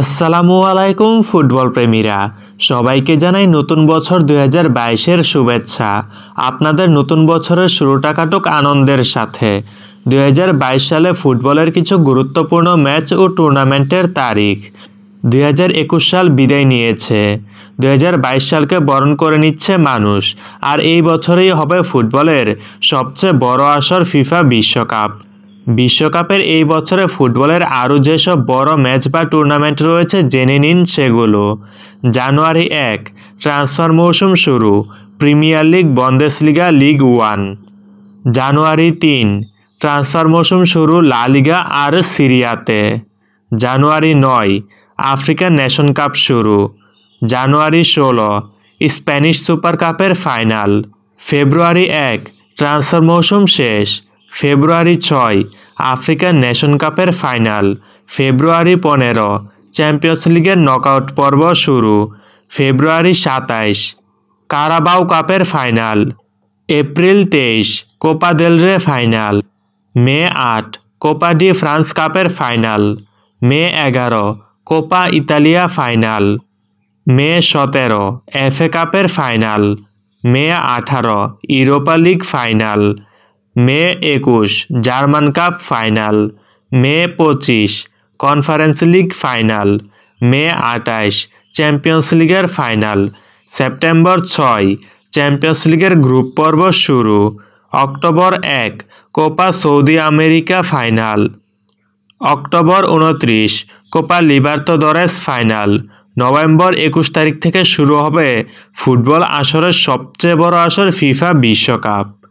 আসসালামু আলাইকুম ফুটবল প্রেমীরা সবাইকে জানাই নতুন বছর দু হাজার বাইশের শুভেচ্ছা আপনাদের নতুন বছরের শুরুটা কাটুক আনন্দের সাথে বাইশ সালে ফুটবলের কিছু গুরুত্বপূর্ণ ম্যাচ ও টুর্নামেন্টের তারিখ দু হাজার একুশ সাল বিদায় নিয়েছে দু হাজার বাইশ সালকে বরণ করে নিচ্ছে মানুষ আর এই বছরেই হবে ফুটবলের সবচেয়ে বড় আসর ফিফা বিশ্বকাপ বিশ্বকাপের এই বছরে ফুটবলের আরও যেসব বড় ম্যাচ বা টুর্নামেন্ট রয়েছে জেনে নিন সেগুলো জানুয়ারি এক ট্রান্সফার মৌসুম শুরু premier league Liga league one January তিন ট্রান্সফার মৌসুম শুরু লালিগা আর সিরিয়াতে জানুয়ারি নয় আফ্রিকান ন্যাশন কাপ শুরু জানুয়ারি ষোলো স্প্যানিশ সুপার কাপের ফাইনাল ফেব্রুয়ারি এক ট্রান্সফার মৌসুম শেষ ফেব্রুয়ারি ছয় আফ্রিকান নেশন কাপের ফাইনাল ফেব্রুয়ারি পনেরো চ্যাম্পিয়ন্স লিগের নকআউট পর্ব শুরু ফেব্রুয়ারি সাতাইশ কারাবাও কাপের ফাইনাল এপ্রিল তেইশ কোপা দেলরে ফাইনাল মে আট কোপা ডি ফ্রান্স কাপের ফাইনাল মে এগারো কোপা ইতালিয়া ফাইনাল মে সতেরো এ কাপের ফাইনাল মে আঠারো ইউরোপা লিগ ফাইনাল মে একুশ জার্মান কাপ ফাইনাল মে পঁচিশ কনফারেন্স লিগ ফাইনাল মে আটাইশ চ্যাম্পিয়ন্স লিগের ফাইনাল সেপ্টেম্বর ছয় চ্যাম্পিয়ন্স লিগের গ্রুপ পর্ব শুরু অক্টোবর এক Copa Sud America final October উনত্রিশ Copa Libertadores final November একুশ তারিখ থেকে শুরু হবে ফুটবল আসরের সবচেয়ে বড় আসর ফিফা বিশ্বকাপ